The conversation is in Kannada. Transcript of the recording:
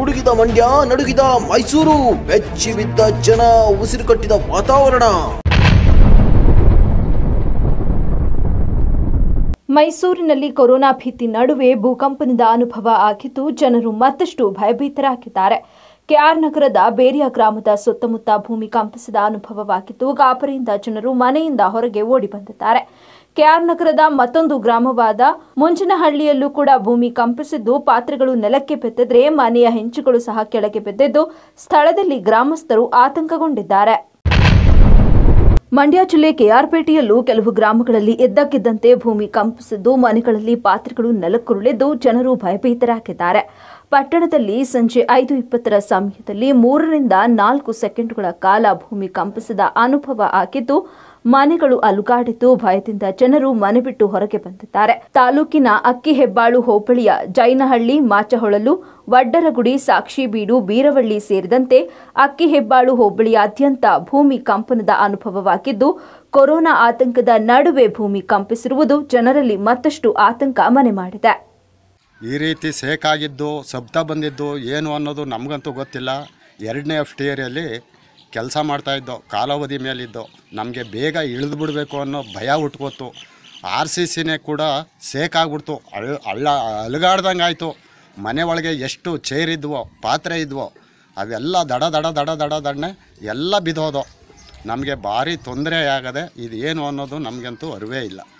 ಗುಡುಗಿದ ಮಂಡ್ಯ ನಡುಗಿದ ಮೈಸೂರು ಬೆಚ್ಚಿ ಬಿದ್ದ ಜನ ಉಸಿರು ಕಟ್ಟಿದ ವಾತಾವರಣ ಮೈಸೂರಿನಲ್ಲಿ ಕೊರೋನಾ ಭೀತಿ ನಡುವೆ ಭೂಕಂಪನದ ಅನುಭವ ಆಗಿದ್ದು ಜನರು ಮತ್ತಷ್ಟು ಭಯಭೀತರಾಗಿದ್ದಾರೆ ಕೆಆರ್ ನಗರದ ಬೇರಿಯಾ ಗ್ರಾಮದ ಸುತ್ತಮುತ್ತ ಭೂಮಿ ಕಂಪಿಸಿದ ಅನುಭವವಾಗಿದ್ದು ಗಾಬರಿಯಿಂದ ಜನರು ಮನೆಯಿಂದ ಹೊರಗೆ ಓಡಿ ಬಂದಿದ್ದಾರೆ ಕೆಆರ್ ನಗರದ ಮತ್ತೊಂದು ಗ್ರಾಮವಾದ ಮುಂಚನಹಳ್ಳಿಯಲ್ಲೂ ಕೂಡ ಭೂಮಿ ಕಂಪಿಸಿದ್ದು ಪಾತ್ರೆಗಳು ನೆಲಕ್ಕೆ ಬೆತ್ತಿದ್ರೆ ಮನೆಯ ಹೆಂಚುಗಳು ಸಹ ಕೆಳಗೆ ಬಿದ್ದಿದ್ದು ಸ್ಥಳದಲ್ಲಿ ಗ್ರಾಮಸ್ಥರು ಆತಂಕಗೊಂಡಿದ್ದಾರೆ ಮಂಡ್ಯ ಜಿಲ್ಲೆ ಕೆಆರ್ಪೇಟೆಯಲ್ಲೂ ಕೆಲವು ಗ್ರಾಮಗಳಲ್ಲಿ ಎದ್ದಕ್ಕಿದ್ದಂತೆ ಭೂಮಿ ಕಂಪಿಸಿದ್ದು ಮನೆಗಳಲ್ಲಿ ಪಾತ್ರೆಗಳು ನೆಲಕ್ಕುರುಳಿದ್ದು ಜನರು ಭಯಭೀತರಾಗಿದ್ದಾರೆ ಪಟ್ಟಣದಲ್ಲಿ ಸಂಜೆ ಐದು ಇಪ್ಪತ್ತರ ಸಮಯದಲ್ಲಿ ಮೂರರಿಂದ ನಾಲ್ಕು ಸೆಕೆಂಡ್ಗಳ ಕಾಲ ಭೂಮಿ ಕಂಪಿಸಿದ ಅನುಭವ ಆಗಿದ್ದು ಮನೆಗಳು ಅಲುಗಾಡಿದ್ದು ಭಯದಿಂದ ಜನರು ಮನೆ ಬಿಟ್ಟು ಹೊರಗೆ ಬಂದಿದ್ದಾರೆ ತಾಲೂಕಿನ ಅಕ್ಕಿ ಹೆಬ್ಬಾಳು ಹೋಬಳಿಯ ಜೈನಹಳ್ಳಿ ಮಾಚಹೊಳಲು ವಡ್ಡರಗುಡಿ ಸಾಕ್ಷಿಬೀಡು ಬೀರವಳ್ಳಿ ಸೇರಿದಂತೆ ಅಕ್ಕಿ ಹೆಬ್ಬಾಳು ಹೋಬಳಿಯಾದ್ಯಂತ ಭೂಮಿ ಕಂಪನದ ಅನುಭವವಾಗಿದ್ದು ಕೊರೋನಾ ಆತಂಕದ ನಡುವೆ ಭೂಮಿ ಕಂಪಿಸಿರುವುದು ಜನರಲ್ಲಿ ಮತ್ತಷ್ಟು ಆತಂಕ ಮನೆ ಮಾಡಿದೆ ಈ ರೀತಿ ಸೇಕಾಗಿದ್ದು ಸಬ್ತ ಬಂದಿದ್ದು ಏನು ಅನ್ನೋದು ನಮಗಂತೂ ಗೊತ್ತಿಲ್ಲ ಎರಡನೇ ಎಫ್ ಟಿ ಏರಿಯಲ್ಲಿ ಕೆಲಸ ಮಾಡ್ತಾಯಿದ್ದೋ ಕಾಲಾವಧಿ ಮೇಲಿದ್ದೋ ನಮಗೆ ಬೇಗ ಇಳಿದು ಬಿಡಬೇಕು ಅನ್ನೋ ಭಯ ಹುಟ್ಕೋತು ಆರ್ ಸಿ ಸಿನೇ ಕೂಡ ಸೇಕಾಗ್ಬಿಡ್ತು ಅಳ್ ಅಳ್ಳ ಅಲುಗಾಡ್ದಂಗೆ ಆಯಿತು ಮನೆ ಒಳಗೆ ಎಷ್ಟು ಚೇರ್ ಇದ್ವೋ ಪಾತ್ರೆ ಇದ್ವೋ ಅವೆಲ್ಲ ದಡ ದಡ ದಡ ದಡ ದಡನೆ ಎಲ್ಲ ಬಿದ್ದೋದೋ ನಮಗೆ ಭಾರಿ ತೊಂದರೆ ಆಗದೆ ಇದೇನು ಅನ್ನೋದು ನಮಗಂತೂ ಅರಿವೇ ಇಲ್ಲ